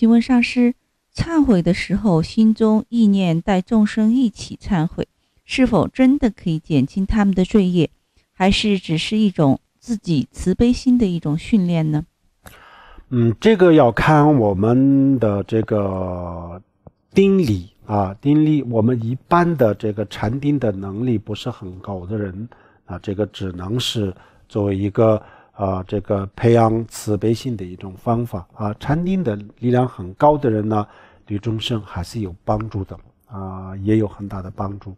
请问上师，忏悔的时候，心中意念带众生一起忏悔，是否真的可以减轻他们的罪业，还是只是一种自己慈悲心的一种训练呢？嗯，这个要看我们的这个定力啊，定力。我们一般的这个禅定的能力不是很高的人啊，这个只能是作为一个。啊，这个培养慈悲心的一种方法啊，禅定的力量很高的人呢，对众生还是有帮助的啊，也有很大的帮助。